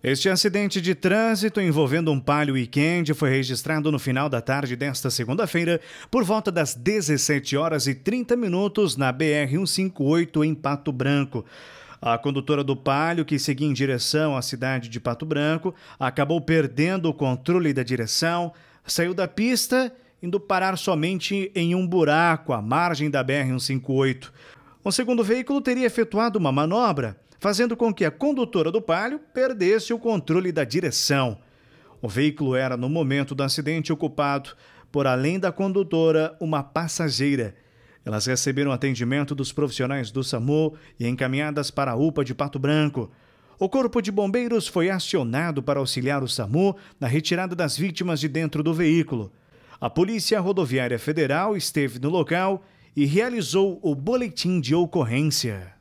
Este acidente de trânsito envolvendo um Palio Weekend foi registrado no final da tarde desta segunda-feira, por volta das 17 horas e 30 minutos na BR 158 em Pato Branco. A condutora do Palio, que seguia em direção à cidade de Pato Branco, acabou perdendo o controle da direção, saiu da pista, indo parar somente em um buraco à margem da BR 158. Um segundo veículo teria efetuado uma manobra fazendo com que a condutora do Palio perdesse o controle da direção. O veículo era, no momento do acidente, ocupado por, além da condutora, uma passageira. Elas receberam atendimento dos profissionais do SAMU e encaminhadas para a UPA de Pato Branco. O Corpo de Bombeiros foi acionado para auxiliar o SAMU na retirada das vítimas de dentro do veículo. A Polícia Rodoviária Federal esteve no local e realizou o boletim de ocorrência.